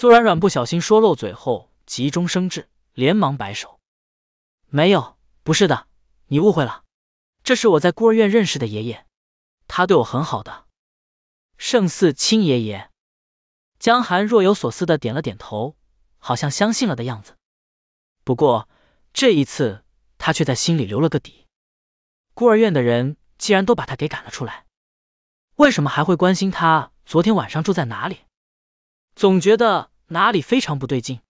苏软软不小心说漏嘴后，急中生智，连忙摆手：“没有，不是的，你误会了。这是我在孤儿院认识的爷爷，他对我很好的，胜似亲爷爷。”江寒若有所思的点了点头，好像相信了的样子。不过这一次，他却在心里留了个底。孤儿院的人既然都把他给赶了出来，为什么还会关心他昨天晚上住在哪里？总觉得。哪里非常不对劲？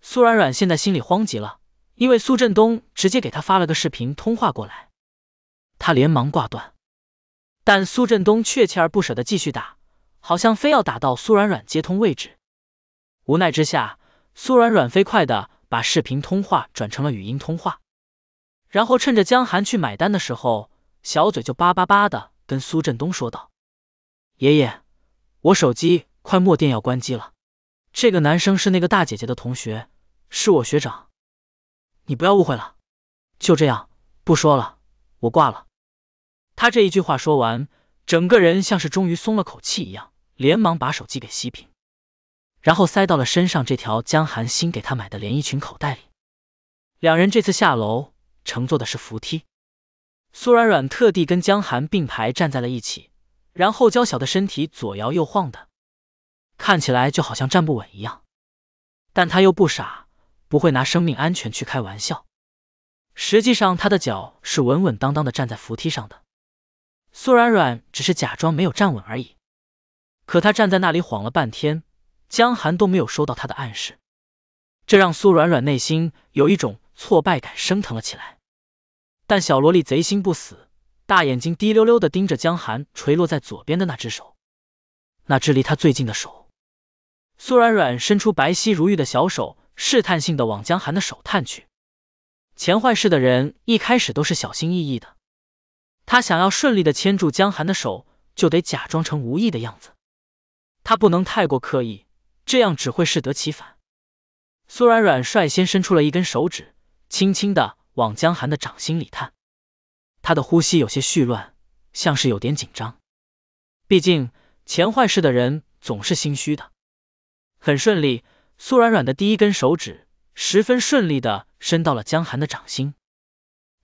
苏软软现在心里慌极了，因为苏振东直接给他发了个视频通话过来，他连忙挂断，但苏振东却锲而不舍的继续打，好像非要打到苏软软接通位置。无奈之下，苏软软飞快的把视频通话转成了语音通话，然后趁着江寒去买单的时候，小嘴就叭叭叭的跟苏振东说道：“爷爷，我手机快没电要关机了。”这个男生是那个大姐姐的同学，是我学长，你不要误会了。就这样，不说了，我挂了。他这一句话说完，整个人像是终于松了口气一样，连忙把手机给熄屏，然后塞到了身上这条江寒新给他买的连衣裙口袋里。两人这次下楼乘坐的是扶梯，苏软软特地跟江寒并排站在了一起，然后娇小的身体左摇右晃的。看起来就好像站不稳一样，但他又不傻，不会拿生命安全去开玩笑。实际上他的脚是稳稳当当的站在扶梯上的，苏软软只是假装没有站稳而已。可他站在那里晃了半天，江寒都没有收到他的暗示，这让苏软软内心有一种挫败感升腾了起来。但小萝莉贼心不死，大眼睛滴溜溜的盯着江寒垂落在左边的那只手，那只离他最近的手。苏软软伸出白皙如玉的小手，试探性的往江寒的手探去。钱坏事的人一开始都是小心翼翼的，他想要顺利的牵住江寒的手，就得假装成无意的样子，他不能太过刻意，这样只会适得其反。苏软软率先伸出了一根手指，轻轻的往江寒的掌心里探，他的呼吸有些絮乱，像是有点紧张，毕竟钱坏事的人总是心虚的。很顺利，苏软软的第一根手指十分顺利的伸到了江寒的掌心。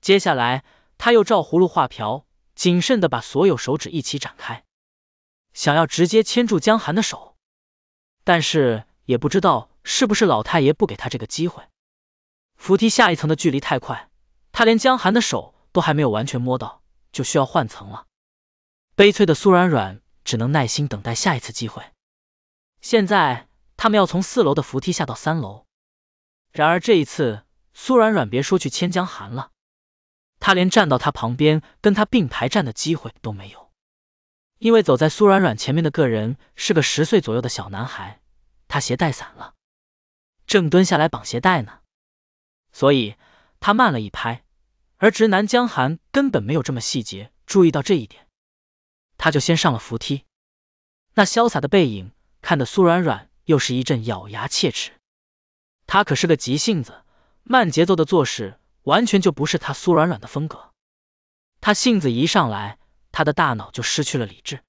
接下来，他又照葫芦画瓢，谨慎的把所有手指一起展开，想要直接牵住江寒的手。但是也不知道是不是老太爷不给他这个机会，扶梯下一层的距离太快，他连江寒的手都还没有完全摸到，就需要换层了。悲催的苏软软只能耐心等待下一次机会。现在。他们要从四楼的扶梯下到三楼，然而这一次，苏软软别说去牵江寒了，他连站到他旁边跟他并排站的机会都没有，因为走在苏软软前面的个人是个十岁左右的小男孩，他鞋带散了，正蹲下来绑鞋带呢，所以他慢了一拍，而直男江寒根本没有这么细节注意到这一点，他就先上了扶梯，那潇洒的背影看得苏软软。又是一阵咬牙切齿，他可是个急性子，慢节奏的做事完全就不是他苏软软的风格。他性子一上来，他的大脑就失去了理智。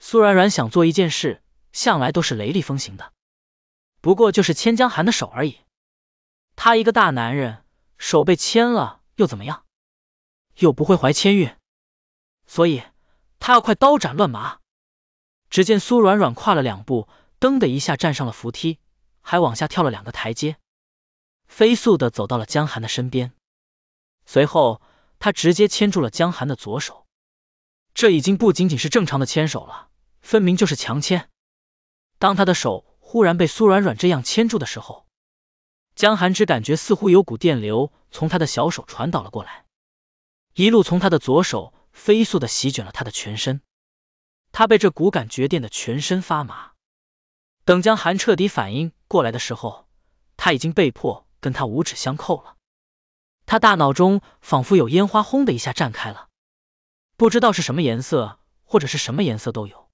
苏软软想做一件事，向来都是雷厉风行的，不过就是牵江寒的手而已。他一个大男人，手被牵了又怎么样？又不会怀千孕，所以他要快刀斩乱麻。只见苏软软跨了两步。噔的一下站上了扶梯，还往下跳了两个台阶，飞速的走到了江寒的身边，随后他直接牵住了江寒的左手，这已经不仅仅是正常的牵手了，分明就是强牵。当他的手忽然被苏软软这样牵住的时候，江寒只感觉似乎有股电流从他的小手传导了过来，一路从他的左手飞速的席卷了他的全身，他被这骨感觉电的全身发麻。等江寒彻底反应过来的时候，他已经被迫跟他五指相扣了。他大脑中仿佛有烟花轰的一下绽开了，不知道是什么颜色，或者是什么颜色都有。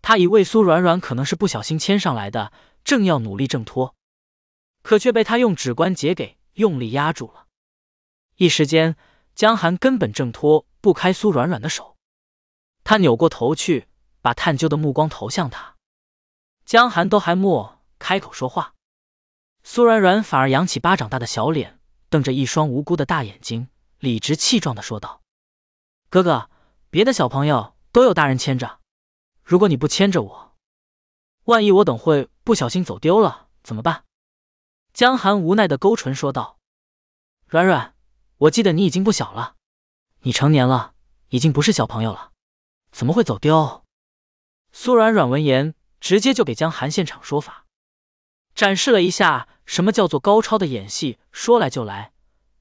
他以为苏软软可能是不小心牵上来的，正要努力挣脱，可却被他用指关节给用力压住了。一时间，江寒根本挣脱不开苏软软的手。他扭过头去，把探究的目光投向他。江寒都还没开口说话，苏软软反而扬起巴掌大的小脸，瞪着一双无辜的大眼睛，理直气壮的说道：“哥哥，别的小朋友都有大人牵着，如果你不牵着我，万一我等会不小心走丢了怎么办？”江寒无奈的勾唇说道：“软软，我记得你已经不小了，你成年了，已经不是小朋友了，怎么会走丢？”苏软软闻言。直接就给江寒现场说法，展示了一下什么叫做高超的演戏，说来就来，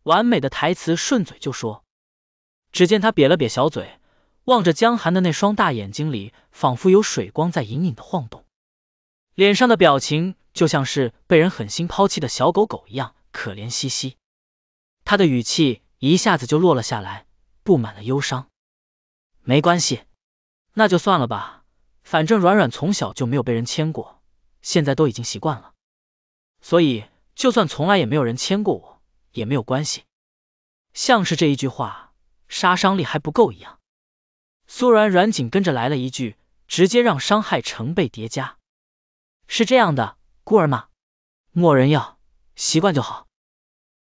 完美的台词顺嘴就说。只见他瘪了瘪小嘴，望着江寒的那双大眼睛里，仿佛有水光在隐隐的晃动，脸上的表情就像是被人狠心抛弃的小狗狗一样可怜兮兮。他的语气一下子就落了下来，布满了忧伤。没关系，那就算了吧。反正软软从小就没有被人牵过，现在都已经习惯了，所以就算从来也没有人牵过我也没有关系。像是这一句话杀伤力还不够一样，苏软软紧跟着来了一句，直接让伤害成倍叠加。是这样的，孤儿嘛，没人要，习惯就好。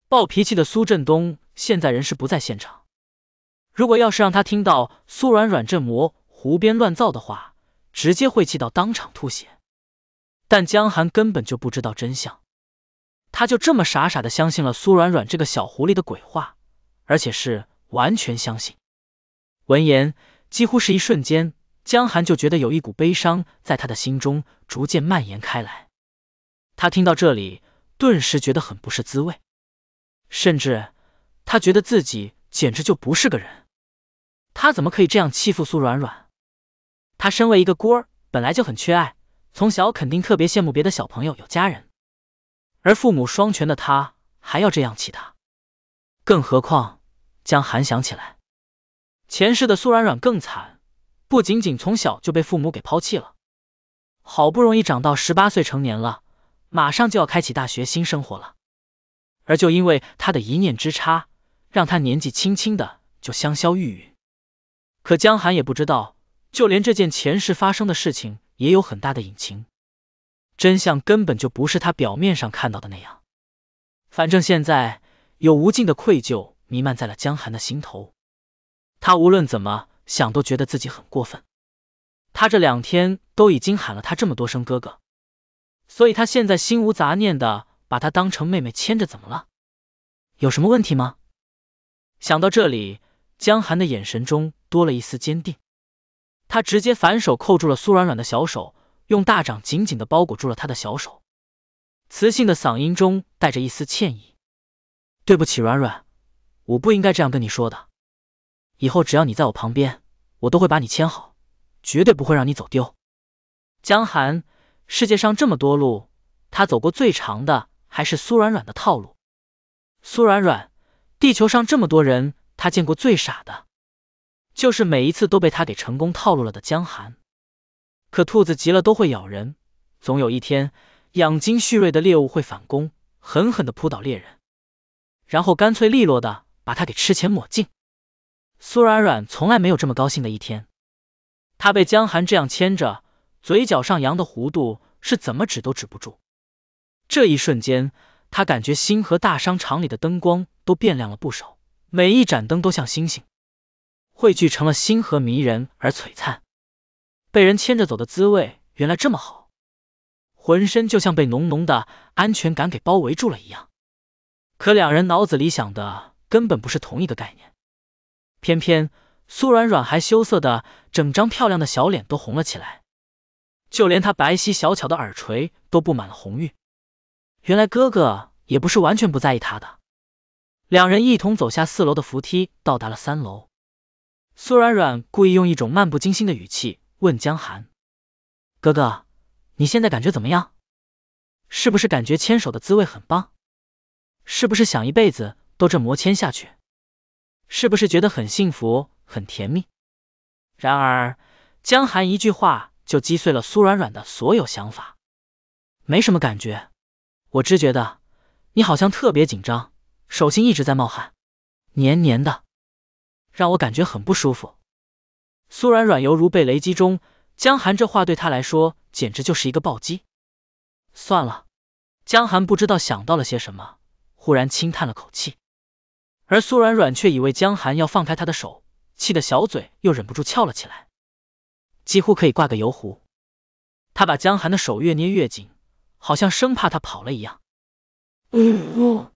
暴脾气的苏振东现在人是不在现场，如果要是让他听到苏软软这模胡编乱造的话。直接晦气到当场吐血，但江寒根本就不知道真相，他就这么傻傻的相信了苏软软这个小狐狸的鬼话，而且是完全相信。闻言，几乎是一瞬间，江寒就觉得有一股悲伤在他的心中逐渐蔓延开来。他听到这里，顿时觉得很不是滋味，甚至他觉得自己简直就不是个人，他怎么可以这样欺负苏软软？他身为一个孤儿，本来就很缺爱，从小肯定特别羡慕别的小朋友有家人，而父母双全的他还要这样气他，更何况江寒想起来，前世的苏软软更惨，不仅仅从小就被父母给抛弃了，好不容易长到十八岁成年了，马上就要开启大学新生活了，而就因为他的一念之差，让他年纪轻轻的就香消玉殒，可江寒也不知道。就连这件前世发生的事情也有很大的隐情，真相根本就不是他表面上看到的那样。反正现在有无尽的愧疚弥漫在了江寒的心头，他无论怎么想都觉得自己很过分。他这两天都已经喊了他这么多声哥哥，所以他现在心无杂念的把他当成妹妹牵着，怎么了？有什么问题吗？想到这里，江寒的眼神中多了一丝坚定。他直接反手扣住了苏软软的小手，用大掌紧紧的包裹住了她的小手，磁性的嗓音中带着一丝歉意：“对不起，软软，我不应该这样跟你说的。以后只要你在我旁边，我都会把你牵好，绝对不会让你走丢。”江寒，世界上这么多路，他走过最长的还是苏软软的套路。苏软软，地球上这么多人，他见过最傻的。就是每一次都被他给成功套路了的江寒，可兔子急了都会咬人，总有一天养精蓄锐的猎物会反攻，狠狠的扑倒猎人，然后干脆利落的把他给吃前抹净。苏软软从来没有这么高兴的一天，他被江寒这样牵着，嘴角上扬的弧度是怎么止都止不住。这一瞬间，他感觉星河大商场里的灯光都变亮了不少，每一盏灯都像星星。汇聚成了星河，迷人而璀璨。被人牵着走的滋味，原来这么好，浑身就像被浓浓的安全感给包围住了一样。可两人脑子里想的根本不是同一个概念，偏偏苏软软还羞涩的整张漂亮的小脸都红了起来，就连她白皙小巧的耳垂都布满了红晕。原来哥哥也不是完全不在意她的。两人一同走下四楼的扶梯，到达了三楼。苏软软故意用一种漫不经心的语气问江寒：“哥哥，你现在感觉怎么样？是不是感觉牵手的滋味很棒？是不是想一辈子都这么牵下去？是不是觉得很幸福、很甜蜜？”然而，江寒一句话就击碎了苏软软的所有想法：“没什么感觉，我只觉得你好像特别紧张，手心一直在冒汗，黏黏的。”让我感觉很不舒服。苏软软犹如被雷击中，江寒这话对他来说简直就是一个暴击。算了，江寒不知道想到了些什么，忽然轻叹了口气。而苏软软却以为江寒要放开他的手，气得小嘴又忍不住翘了起来，几乎可以挂个油壶。他把江寒的手越捏越紧，好像生怕他跑了一样。呜，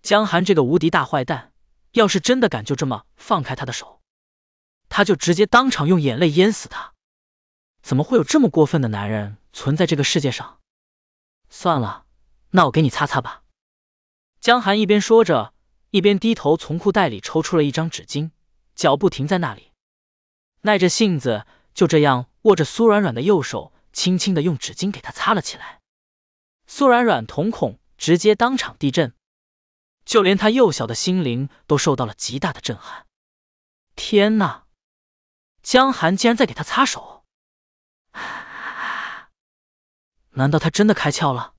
江寒这个无敌大坏蛋。要是真的敢就这么放开他的手，他就直接当场用眼泪淹死他！怎么会有这么过分的男人存在这个世界上？算了，那我给你擦擦吧。江寒一边说着，一边低头从裤袋里抽出了一张纸巾，脚步停在那里，耐着性子就这样握着苏软软的右手，轻轻的用纸巾给她擦了起来。苏软软瞳孔直接当场地震。就连他幼小的心灵都受到了极大的震撼。天哪，江寒竟然在给他擦手！难道他真的开窍了？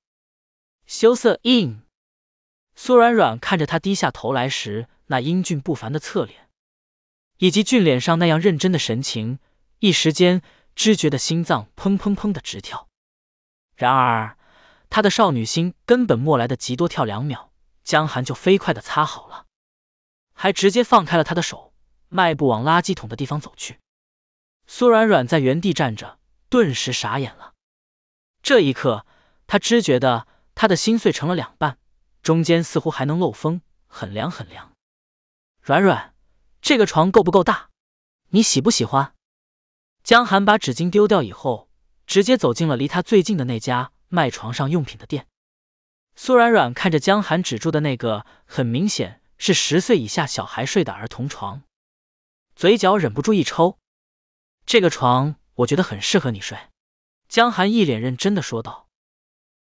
羞涩 in 苏软软看着他低下头来时那英俊不凡的侧脸，以及俊脸上那样认真的神情，一时间只觉得心脏砰砰砰的直跳。然而，他的少女心根本没来得及多跳两秒。江寒就飞快的擦好了，还直接放开了他的手，迈步往垃圾桶的地方走去。苏软软在原地站着，顿时傻眼了。这一刻，他只觉得他的心碎成了两半，中间似乎还能漏风，很凉很凉。软软，这个床够不够大？你喜不喜欢？江寒把纸巾丢掉以后，直接走进了离他最近的那家卖床上用品的店。苏软软看着江寒止住的那个很明显是十岁以下小孩睡的儿童床，嘴角忍不住一抽。这个床我觉得很适合你睡。江寒一脸认真的说道，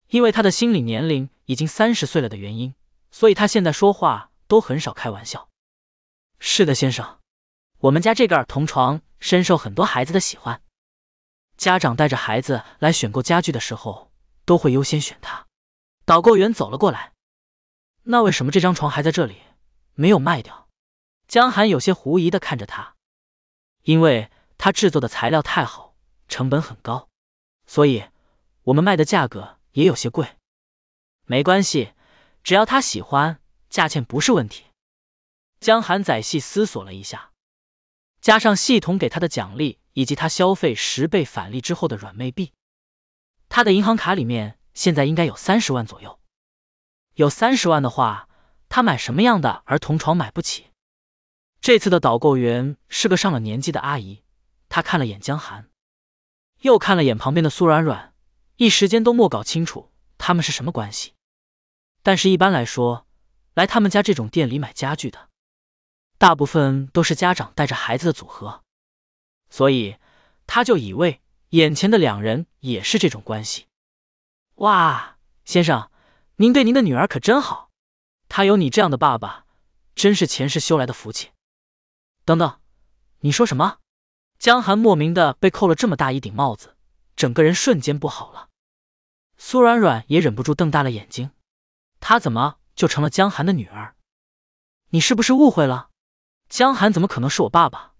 因为他的心理年龄已经三十岁了的原因，所以他现在说话都很少开玩笑。是的，先生，我们家这个儿童床深受很多孩子的喜欢，家长带着孩子来选购家具的时候，都会优先选它。导购员走了过来，那为什么这张床还在这里没有卖掉？江寒有些狐疑的看着他，因为他制作的材料太好，成本很高，所以我们卖的价格也有些贵。没关系，只要他喜欢，价钱不是问题。江寒仔细思索了一下，加上系统给他的奖励以及他消费十倍返利之后的软妹币，他的银行卡里面。现在应该有三十万左右，有三十万的话，他买什么样的儿童床买不起？这次的导购员是个上了年纪的阿姨，她看了眼江寒，又看了眼旁边的苏软软，一时间都没搞清楚他们是什么关系。但是一般来说，来他们家这种店里买家具的，大部分都是家长带着孩子的组合，所以他就以为眼前的两人也是这种关系。哇，先生，您对您的女儿可真好，她有你这样的爸爸，真是前世修来的福气。等等，你说什么？江寒莫名的被扣了这么大一顶帽子，整个人瞬间不好了。苏软软也忍不住瞪大了眼睛，她怎么就成了江寒的女儿？你是不是误会了？江寒怎么可能是我爸爸？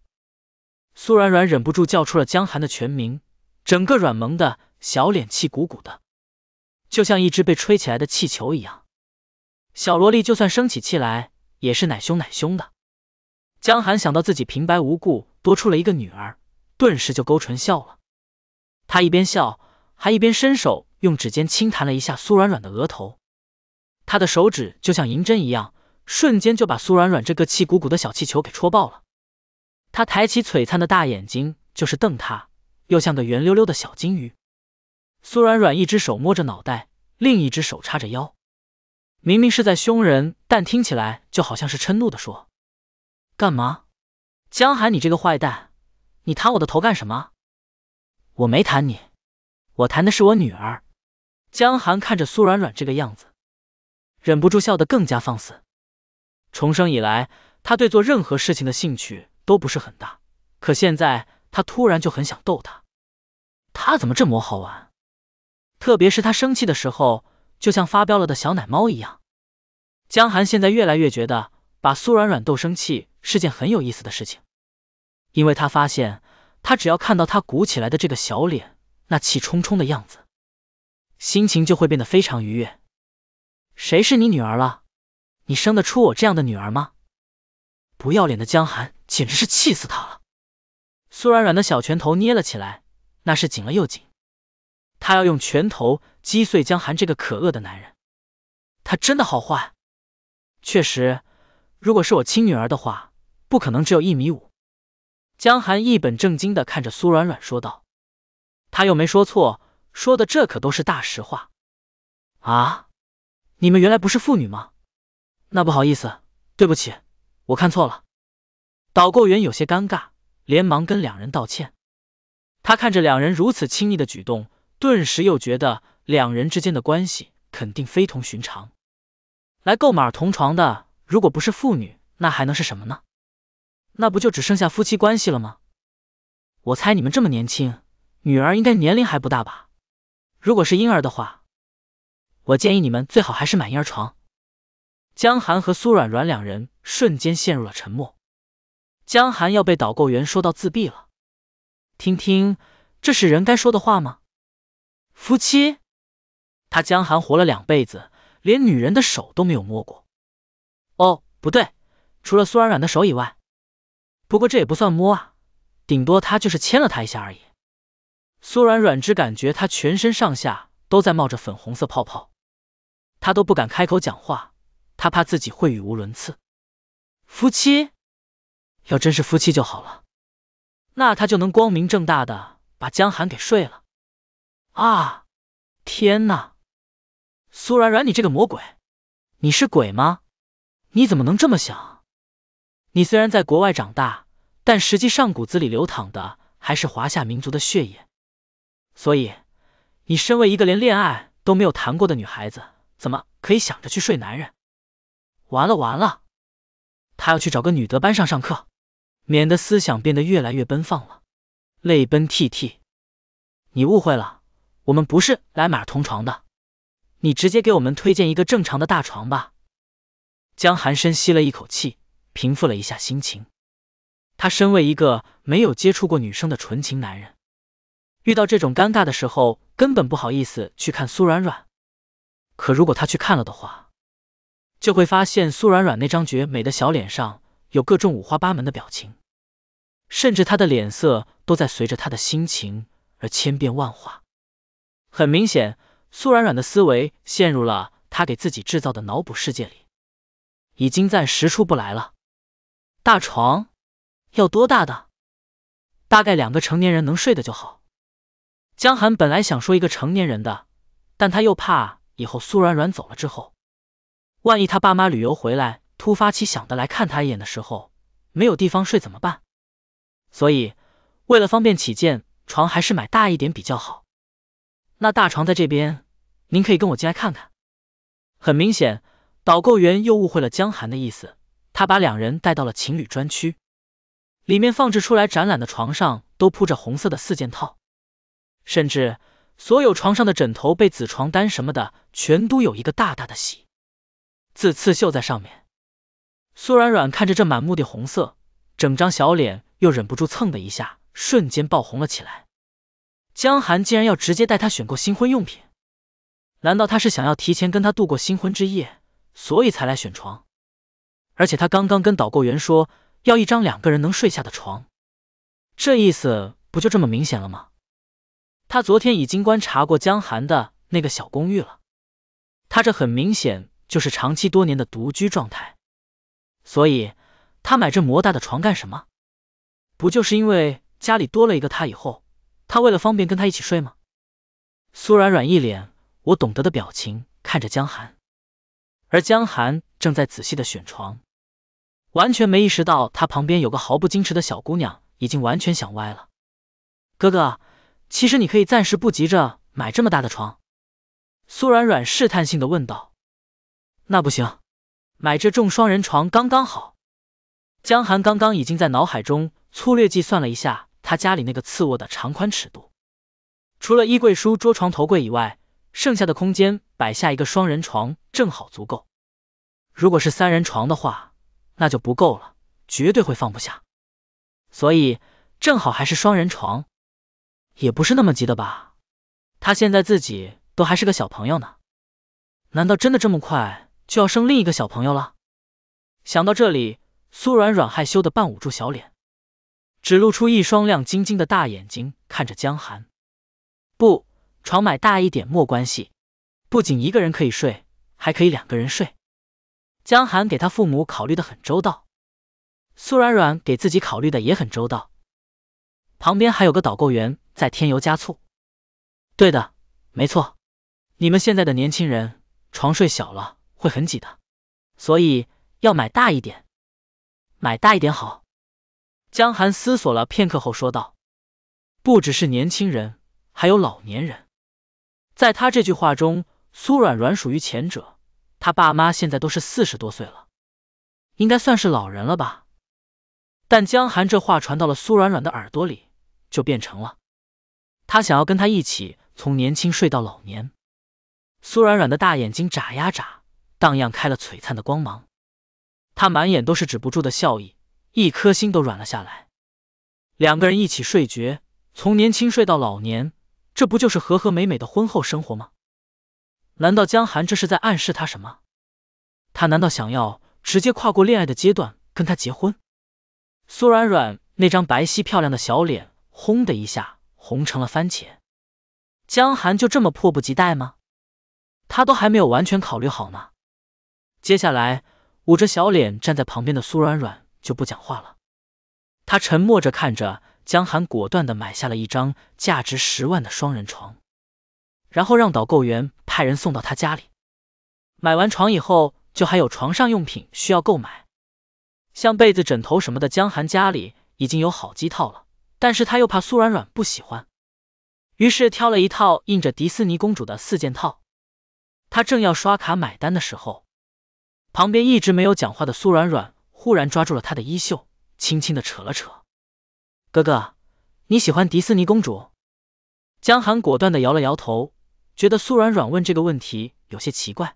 苏软软忍不住叫出了江寒的全名，整个软萌的小脸气鼓鼓的。就像一只被吹起来的气球一样，小萝莉就算生起气来也是奶凶奶凶的。江寒想到自己平白无故多出了一个女儿，顿时就勾唇笑了。他一边笑，还一边伸手用指尖轻弹了一下苏软软的额头，他的手指就像银针一样，瞬间就把苏软软这个气鼓鼓的小气球给戳爆了。他抬起璀璨的大眼睛就是瞪他，又像个圆溜溜的小金鱼。苏软软一只手摸着脑袋，另一只手叉着腰，明明是在凶人，但听起来就好像是嗔怒的说：“干嘛，江寒，你这个坏蛋，你弹我的头干什么？我没弹你，我弹的是我女儿。”江寒看着苏软软这个样子，忍不住笑得更加放肆。重生以来，他对做任何事情的兴趣都不是很大，可现在他突然就很想逗他，他怎么这么好玩？特别是他生气的时候，就像发飙了的小奶猫一样。江寒现在越来越觉得把苏软软逗生气是件很有意思的事情，因为他发现他只要看到他鼓起来的这个小脸，那气冲冲的样子，心情就会变得非常愉悦。谁是你女儿了？你生得出我这样的女儿吗？不要脸的江寒，简直是气死他了！苏软软的小拳头捏了起来，那是紧了又紧。他要用拳头击碎江寒这个可恶的男人，他真的好坏。确实，如果是我亲女儿的话，不可能只有一米五。江寒一本正经的看着苏软软说道，他又没说错，说的这可都是大实话。啊，你们原来不是父女吗？那不好意思，对不起，我看错了。导购员有些尴尬，连忙跟两人道歉。他看着两人如此亲密的举动。顿时又觉得两人之间的关系肯定非同寻常。来购买同床的，如果不是妇女，那还能是什么呢？那不就只剩下夫妻关系了吗？我猜你们这么年轻，女儿应该年龄还不大吧？如果是婴儿的话，我建议你们最好还是买婴儿床。江寒和苏软软两人瞬间陷入了沉默。江寒要被导购员说到自闭了，听听这是人该说的话吗？夫妻，他江寒活了两辈子，连女人的手都没有摸过。哦，不对，除了苏软软的手以外，不过这也不算摸啊，顶多他就是牵了她一下而已。苏软软只感觉他全身上下都在冒着粉红色泡泡，他都不敢开口讲话，他怕自己会语无伦次。夫妻，要真是夫妻就好了，那他就能光明正大的把江寒给睡了。啊！天哪，苏软软，你这个魔鬼，你是鬼吗？你怎么能这么想？你虽然在国外长大，但实际上骨子里流淌的还是华夏民族的血液。所以，你身为一个连恋爱都没有谈过的女孩子，怎么可以想着去睡男人？完了完了，他要去找个女德班上上课，免得思想变得越来越奔放了。泪奔涕涕。你误会了。我们不是来买儿同床的，你直接给我们推荐一个正常的大床吧。江寒深吸了一口气，平复了一下心情。他身为一个没有接触过女生的纯情男人，遇到这种尴尬的时候，根本不好意思去看苏软软。可如果他去看了的话，就会发现苏软软那张绝美的小脸上有各种五花八门的表情，甚至他的脸色都在随着他的心情而千变万化。很明显，苏软软的思维陷入了他给自己制造的脑补世界里，已经暂时出不来了。大床要多大的？大概两个成年人能睡的就好。江寒本来想说一个成年人的，但他又怕以后苏软软走了之后，万一他爸妈旅游回来突发奇想的来看他一眼的时候没有地方睡怎么办？所以为了方便起见，床还是买大一点比较好。那大床在这边，您可以跟我进来看看。很明显，导购员又误会了江寒的意思，他把两人带到了情侣专区，里面放置出来展览的床上都铺着红色的四件套，甚至所有床上的枕头被子床单什么的全都有一个大大的喜字刺绣在上面。苏软软看着这满目的红色，整张小脸又忍不住蹭的一下瞬间爆红了起来。江寒竟然要直接带他选购新婚用品，难道他是想要提前跟他度过新婚之夜，所以才来选床？而且他刚刚跟导购员说要一张两个人能睡下的床，这意思不就这么明显了吗？他昨天已经观察过江寒的那个小公寓了，他这很明显就是长期多年的独居状态，所以他买这魔大的床干什么？不就是因为家里多了一个他以后？他为了方便跟他一起睡吗？苏软软一脸我懂得的表情看着江寒，而江寒正在仔细的选床，完全没意识到他旁边有个毫不矜持的小姑娘已经完全想歪了。哥哥，其实你可以暂时不急着买这么大的床。苏软软试探性的问道。那不行，买这种双人床刚刚好。江寒刚刚已经在脑海中粗略计算了一下。他家里那个次卧的长宽尺度，除了衣柜、书桌、床头柜以外，剩下的空间摆下一个双人床正好足够。如果是三人床的话，那就不够了，绝对会放不下。所以正好还是双人床，也不是那么急的吧？他现在自己都还是个小朋友呢，难道真的这么快就要生另一个小朋友了？想到这里，苏软软害羞的半捂住小脸。只露出一双亮晶晶的大眼睛看着江寒。不，床买大一点没关系，不仅一个人可以睡，还可以两个人睡。江寒给他父母考虑的很周到，苏软软给自己考虑的也很周到。旁边还有个导购员在添油加醋。对的，没错，你们现在的年轻人床睡小了会很挤的，所以要买大一点，买大一点好。江寒思索了片刻后说道：“不只是年轻人，还有老年人。”在他这句话中，苏软软属于前者。他爸妈现在都是四十多岁了，应该算是老人了吧？但江寒这话传到了苏软软的耳朵里，就变成了他想要跟他一起从年轻睡到老年。苏软软的大眼睛眨呀眨，荡漾开了璀璨的光芒，他满眼都是止不住的笑意。一颗心都软了下来，两个人一起睡觉，从年轻睡到老年，这不就是和和美美的婚后生活吗？难道江寒这是在暗示他什么？他难道想要直接跨过恋爱的阶段跟他结婚？苏软软那张白皙漂亮的小脸，轰的一下红成了番茄。江寒就这么迫不及待吗？他都还没有完全考虑好呢。接下来，捂着小脸站在旁边的苏软软。就不讲话了，他沉默着看着江寒，果断的买下了一张价值十万的双人床，然后让导购员派人送到他家里。买完床以后，就还有床上用品需要购买，像被子、枕头什么的。江寒家里已经有好几套了，但是他又怕苏软软不喜欢，于是挑了一套印着迪士尼公主的四件套。他正要刷卡买单的时候，旁边一直没有讲话的苏软软。忽然抓住了他的衣袖，轻轻的扯了扯。哥哥，你喜欢迪士尼公主？江寒果断的摇了摇头，觉得苏软软问这个问题有些奇怪。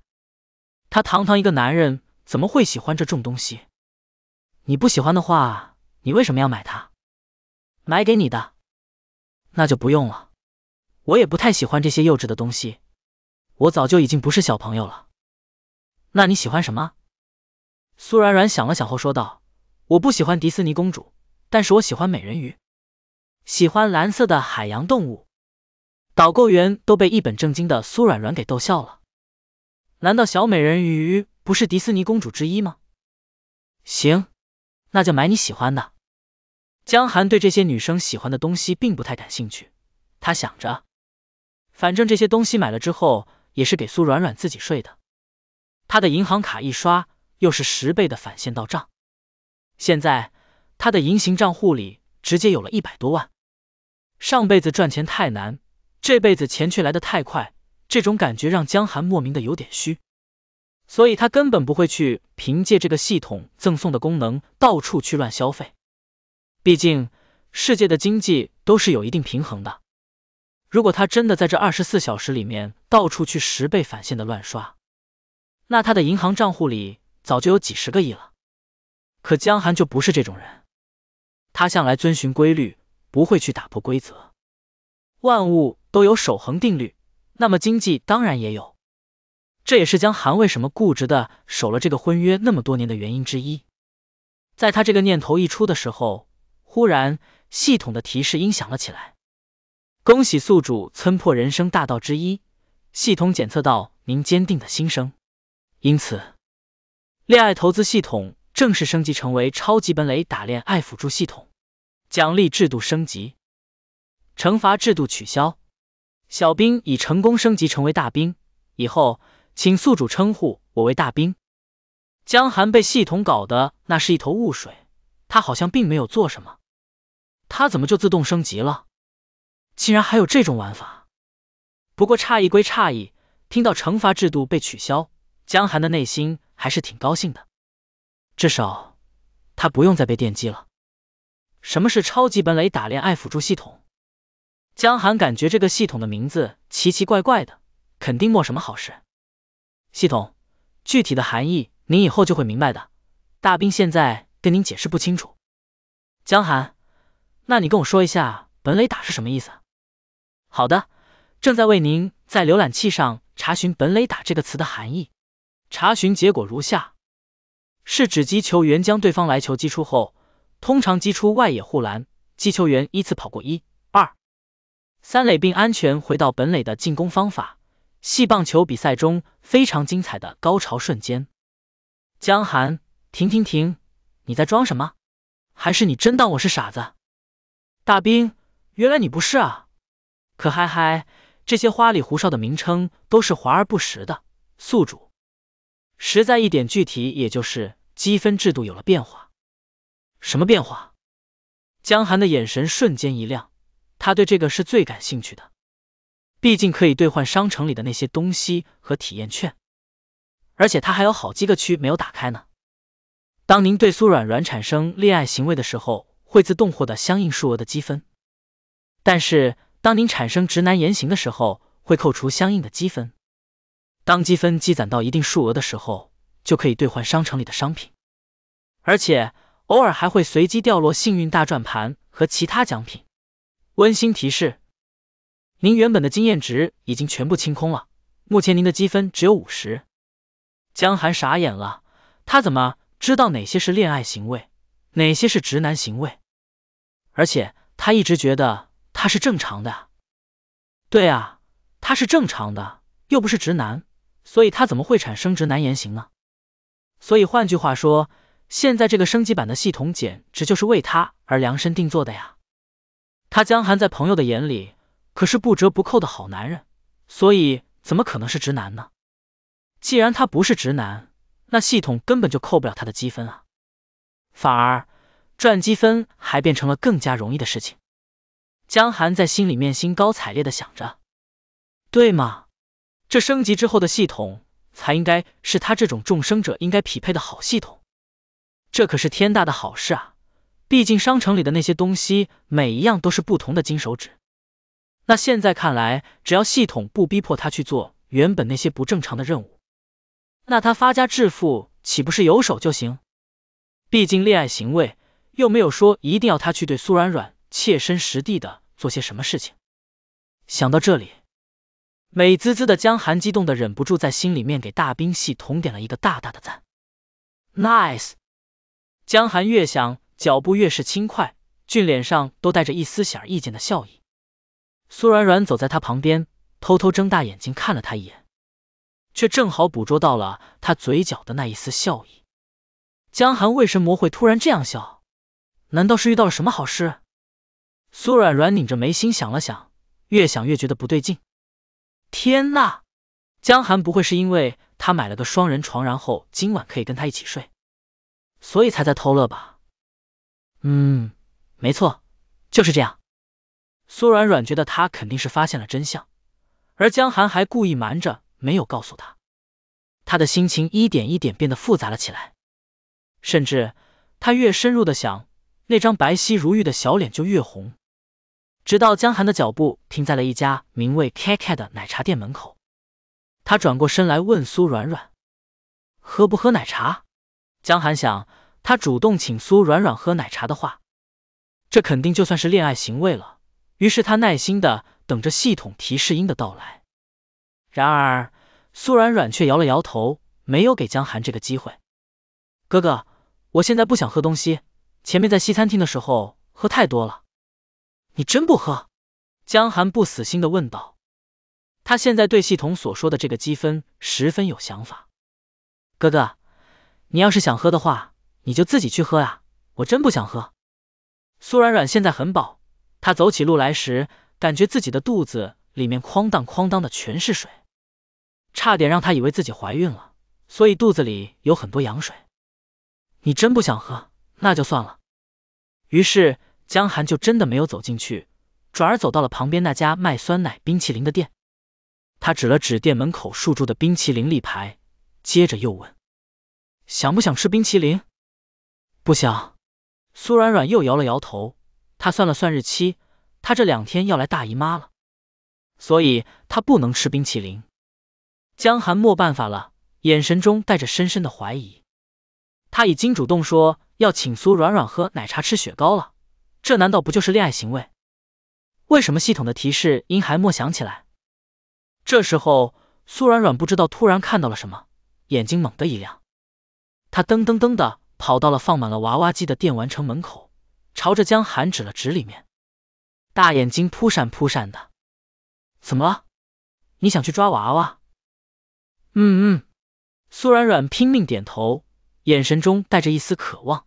他堂堂一个男人，怎么会喜欢这种东西？你不喜欢的话，你为什么要买它？买给你的？那就不用了。我也不太喜欢这些幼稚的东西。我早就已经不是小朋友了。那你喜欢什么？苏软软想了想后说道：“我不喜欢迪士尼公主，但是我喜欢美人鱼，喜欢蓝色的海洋动物。”导购员都被一本正经的苏软软给逗笑了。难道小美人鱼不是迪士尼公主之一吗？行，那就买你喜欢的。江寒对这些女生喜欢的东西并不太感兴趣，他想着，反正这些东西买了之后也是给苏软软自己睡的。他的银行卡一刷。又是十倍的返现到账，现在他的银行账户里直接有了一百多万。上辈子赚钱太难，这辈子钱却来的太快，这种感觉让江寒莫名的有点虚，所以他根本不会去凭借这个系统赠送的功能到处去乱消费。毕竟世界的经济都是有一定平衡的，如果他真的在这二十四小时里面到处去十倍返现的乱刷，那他的银行账户里。早就有几十个亿了，可江寒就不是这种人，他向来遵循规律，不会去打破规则。万物都有守恒定律，那么经济当然也有。这也是江寒为什么固执的守了这个婚约那么多年的原因之一。在他这个念头一出的时候，忽然系统的提示音响了起来：“恭喜宿主参破人生大道之一，系统检测到您坚定的心声，因此。”恋爱投资系统正式升级成为超级本垒打恋爱辅助系统，奖励制度升级，惩罚制度取消。小兵已成功升级成为大兵，以后请宿主称呼我为大兵。江寒被系统搞得那是一头雾水，他好像并没有做什么，他怎么就自动升级了？竟然还有这种玩法？不过诧异归诧异，听到惩罚制度被取消。江寒的内心还是挺高兴的，至少他不用再被电击了。什么是超级本垒打恋爱辅助系统？江寒感觉这个系统的名字奇奇怪怪的，肯定没什么好事。系统，具体的含义您以后就会明白的。大兵现在跟您解释不清楚。江寒，那你跟我说一下本垒打是什么意思？好的，正在为您在浏览器上查询本垒打这个词的含义。查询结果如下：是指击球员将对方来球击出后，通常击出外野护栏，击球员依次跑过一、二、三垒并安全回到本垒的进攻方法。细棒球比赛中非常精彩的高潮瞬间。江寒，停停停，你在装什么？还是你真当我是傻子？大兵，原来你不是啊！可嗨嗨，这些花里胡哨的名称都是华而不实的。宿主。实在一点，具体也就是积分制度有了变化。什么变化？江寒的眼神瞬间一亮，他对这个是最感兴趣的，毕竟可以兑换商城里的那些东西和体验券，而且他还有好几个区没有打开呢。当您对苏软软产生恋爱行为的时候，会自动获得相应数额的积分；但是当您产生直男言行的时候，会扣除相应的积分。当积分积攒到一定数额的时候，就可以兑换商城里的商品，而且偶尔还会随机掉落幸运大转盘和其他奖品。温馨提示：您原本的经验值已经全部清空了，目前您的积分只有五十。江寒傻眼了，他怎么知道哪些是恋爱行为，哪些是直男行为？而且他一直觉得他是正常的，对啊，他是正常的，又不是直男。所以他怎么会产生直男言行呢？所以换句话说，现在这个升级版的系统简直就是为他而量身定做的呀！他江寒在朋友的眼里可是不折不扣的好男人，所以怎么可能是直男呢？既然他不是直男，那系统根本就扣不了他的积分啊！反而赚积分还变成了更加容易的事情。江寒在心里面兴高采烈的想着，对吗？这升级之后的系统，才应该是他这种众生者应该匹配的好系统。这可是天大的好事啊！毕竟商城里的那些东西，每一样都是不同的金手指。那现在看来，只要系统不逼迫他去做原本那些不正常的任务，那他发家致富岂不是有手就行？毕竟恋爱行为又没有说一定要他去对苏软软切身实地的做些什么事情。想到这里。美滋滋的江寒激动的忍不住在心里面给大兵系统点了一个大大的赞，nice。江寒越想脚步越是轻快，俊脸上都带着一丝显而易见的笑意。苏软软走在他旁边，偷偷睁大眼睛看了他一眼，却正好捕捉到了他嘴角的那一丝笑意。江寒为什么会突然这样笑？难道是遇到了什么好事？苏软软拧着眉心想了想，越想越觉得不对劲。天呐，江寒不会是因为他买了个双人床，然后今晚可以跟他一起睡，所以才在偷乐吧？嗯，没错，就是这样。苏软软觉得他肯定是发现了真相，而江寒还故意瞒着，没有告诉他，他的心情一点一点变得复杂了起来，甚至他越深入的想，那张白皙如玉的小脸就越红。直到江寒的脚步停在了一家名为 “K K” 的奶茶店门口，他转过身来问苏软软：“喝不喝奶茶？”江寒想，他主动请苏软软喝奶茶的话，这肯定就算是恋爱行为了。于是他耐心的等着系统提示音的到来。然而，苏软软却摇了摇头，没有给江寒这个机会。“哥哥，我现在不想喝东西，前面在西餐厅的时候喝太多了。”你真不喝？江寒不死心的问道。他现在对系统所说的这个积分十分有想法。哥哥，你要是想喝的话，你就自己去喝啊，我真不想喝。苏软软现在很饱，她走起路来时，感觉自己的肚子里面哐当哐当的全是水，差点让她以为自己怀孕了，所以肚子里有很多羊水。你真不想喝，那就算了。于是。江寒就真的没有走进去，转而走到了旁边那家卖酸奶冰淇淋的店。他指了指店门口竖住的冰淇淋立牌，接着又问：“想不想吃冰淇淋？”不想。苏软软又摇了摇头。她算了算日期，她这两天要来大姨妈了，所以她不能吃冰淇淋。江寒没办法了，眼神中带着深深的怀疑。他已经主动说要请苏软软喝奶茶吃雪糕了。这难道不就是恋爱行为？为什么系统的提示“音还莫想起来”？这时候，苏软软不知道突然看到了什么，眼睛猛地一亮，她噔噔噔的跑到了放满了娃娃机的电玩城门口，朝着江寒指了指里面，大眼睛扑闪扑闪的。怎么了？你想去抓娃娃？嗯嗯。苏软软拼命点头，眼神中带着一丝渴望。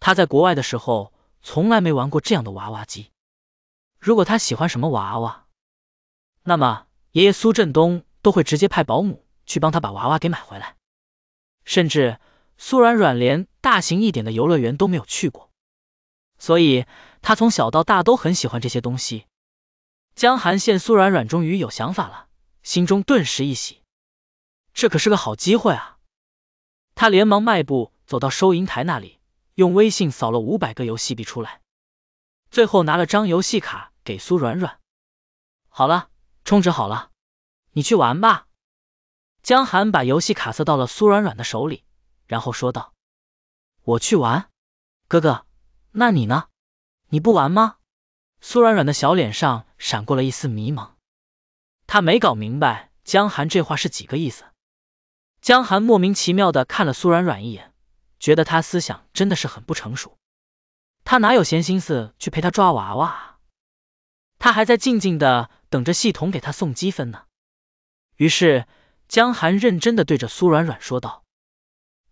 她在国外的时候。从来没玩过这样的娃娃机。如果他喜欢什么娃娃，那么爷爷苏振东都会直接派保姆去帮他把娃娃给买回来。甚至苏软软连大型一点的游乐园都没有去过，所以他从小到大都很喜欢这些东西。江寒见苏软软终于有想法了，心中顿时一喜，这可是个好机会。啊！他连忙迈步走到收银台那里。用微信扫了五百个游戏币出来，最后拿了张游戏卡给苏软软。好了，充值好了，你去玩吧。江寒把游戏卡塞到了苏软软的手里，然后说道：“我去玩，哥哥，那你呢？你不玩吗？”苏软软的小脸上闪过了一丝迷茫，他没搞明白江寒这话是几个意思。江寒莫名其妙的看了苏软软一眼。觉得他思想真的是很不成熟，他哪有闲心思去陪他抓娃娃？他还在静静的等着系统给他送积分呢。于是江寒认真的对着苏软软说道：“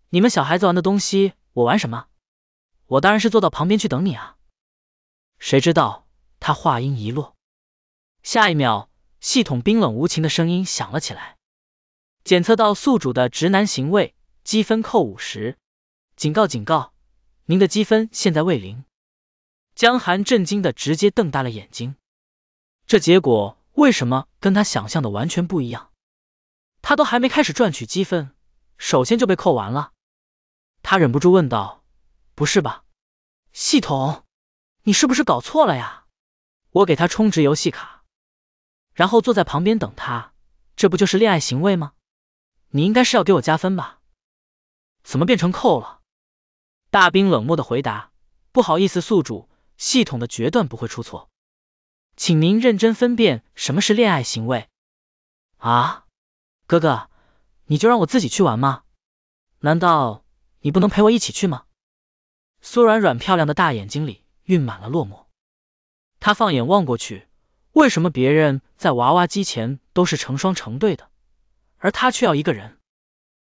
你们小孩子玩的东西，我玩什么？我当然是坐到旁边去等你啊。”谁知道他话音一落，下一秒系统冰冷无情的声音响了起来：“检测到宿主的直男行为，积分扣五十。”警告警告，您的积分现在为零。江寒震惊的直接瞪大了眼睛，这结果为什么跟他想象的完全不一样？他都还没开始赚取积分，首先就被扣完了。他忍不住问道：“不是吧，系统，你是不是搞错了呀？我给他充值游戏卡，然后坐在旁边等他，这不就是恋爱行为吗？你应该是要给我加分吧？怎么变成扣了？”大兵冷漠的回答：“不好意思，宿主，系统的决断不会出错，请您认真分辨什么是恋爱行为。”啊，哥哥，你就让我自己去玩吗？难道你不能陪我一起去吗？苏软软漂亮的大眼睛里蕴满了落寞，她放眼望过去，为什么别人在娃娃机前都是成双成对的，而她却要一个人？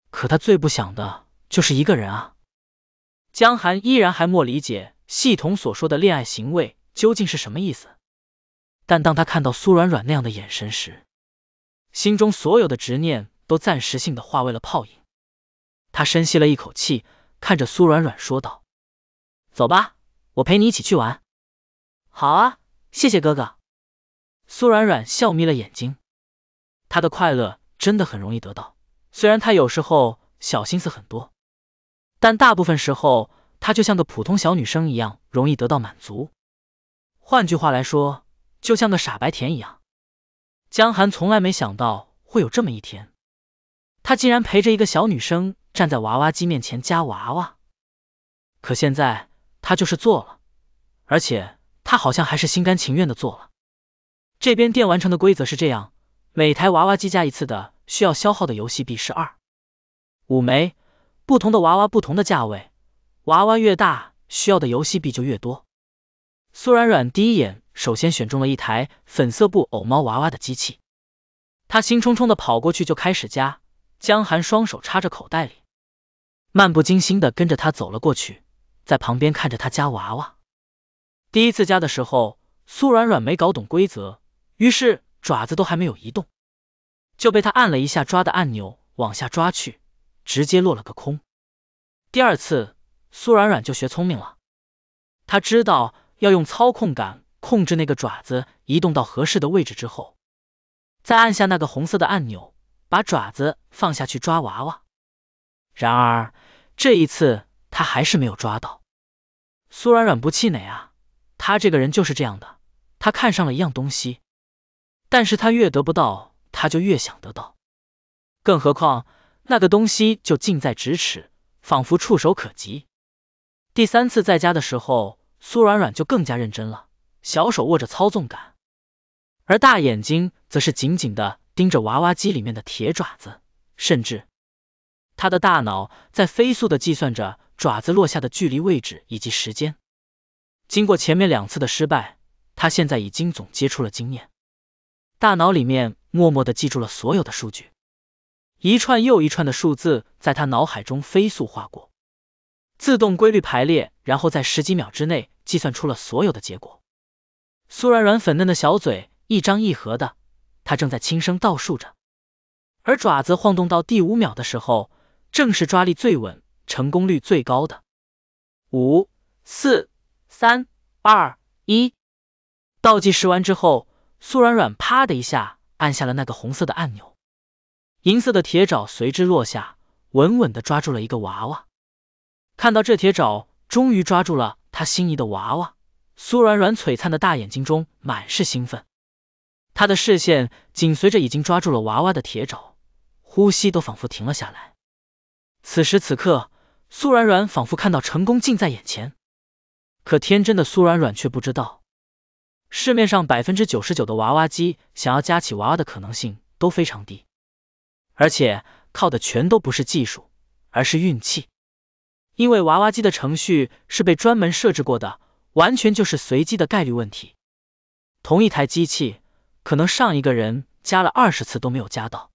可她最不想的就是一个人啊！江寒依然还没理解系统所说的恋爱行为究竟是什么意思，但当他看到苏软软那样的眼神时，心中所有的执念都暂时性的化为了泡影。他深吸了一口气，看着苏软软说道：“走吧，我陪你一起去玩。”“好啊，谢谢哥哥。”苏软软笑眯了眼睛，他的快乐真的很容易得到，虽然他有时候小心思很多。但大部分时候，她就像个普通小女生一样，容易得到满足。换句话来说，就像个傻白甜一样。江寒从来没想到会有这么一天，他竟然陪着一个小女生站在娃娃机面前夹娃娃。可现在他就是做了，而且他好像还是心甘情愿的做了。这边电玩城的规则是这样：每台娃娃机加一次的需要消耗的游戏币是二五枚。不同的娃娃，不同的价位。娃娃越大，需要的游戏币就越多。苏软软第一眼首先选中了一台粉色布偶猫娃娃的机器，她兴冲冲的跑过去就开始夹。江寒双手插着口袋里，漫不经心的跟着她走了过去，在旁边看着她夹娃娃。第一次夹的时候，苏软软没搞懂规则，于是爪子都还没有移动，就被他按了一下抓的按钮往下抓去。直接落了个空。第二次，苏软软就学聪明了，她知道要用操控杆控制那个爪子移动到合适的位置之后，再按下那个红色的按钮，把爪子放下去抓娃娃。然而这一次，他还是没有抓到。苏软软不气馁，啊，他这个人就是这样的，他看上了一样东西，但是他越得不到，他就越想得到，更何况……那个东西就近在咫尺，仿佛触手可及。第三次在家的时候，苏软软就更加认真了，小手握着操纵杆，而大眼睛则是紧紧的盯着娃娃机里面的铁爪子，甚至他的大脑在飞速的计算着爪子落下的距离、位置以及时间。经过前面两次的失败，他现在已经总结出了经验，大脑里面默默的记住了所有的数据。一串又一串的数字在他脑海中飞速划过，自动规律排列，然后在十几秒之内计算出了所有的结果。苏软软粉嫩的小嘴一张一合的，他正在轻声倒数着，而爪子晃动到第五秒的时候，正是抓力最稳、成功率最高的。五、四、三、二、一，倒计时完之后，苏软软啪的一下按下了那个红色的按钮。银色的铁爪随之落下，稳稳的抓住了一个娃娃。看到这铁爪终于抓住了他心仪的娃娃，苏软软璀璨的大眼睛中满是兴奋。他的视线紧随着已经抓住了娃娃的铁爪，呼吸都仿佛停了下来。此时此刻，苏软软仿佛看到成功近在眼前。可天真的苏软软却不知道，市面上百分之九十九的娃娃机想要夹起娃娃的可能性都非常低。而且靠的全都不是技术，而是运气。因为娃娃机的程序是被专门设置过的，完全就是随机的概率问题。同一台机器，可能上一个人加了二十次都没有加到，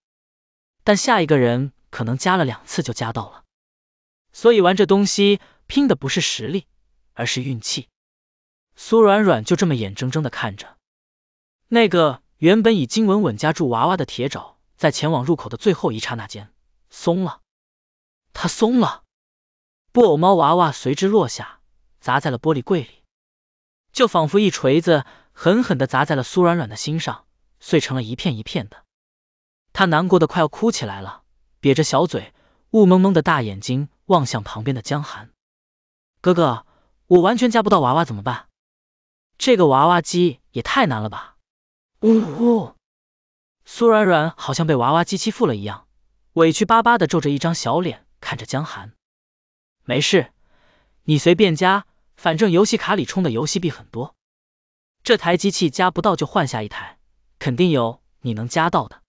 但下一个人可能加了两次就加到了。所以玩这东西拼的不是实力，而是运气。苏软软就这么眼睁睁的看着那个原本以金稳稳夹住娃娃的铁爪。在前往入口的最后一刹那间，松了，他松了，布偶猫娃娃随之落下，砸在了玻璃柜里，就仿佛一锤子狠狠的砸在了苏软软的心上，碎成了一片一片的，他难过的快要哭起来了，瘪着小嘴，雾蒙蒙的大眼睛望向旁边的江寒哥哥，我完全夹不到娃娃怎么办？这个娃娃机也太难了吧，呜呜。苏软软好像被娃娃机欺负了一样，委屈巴巴的皱着一张小脸看着江寒。没事，你随便加，反正游戏卡里充的游戏币很多，这台机器加不到就换下一台，肯定有你能加到的。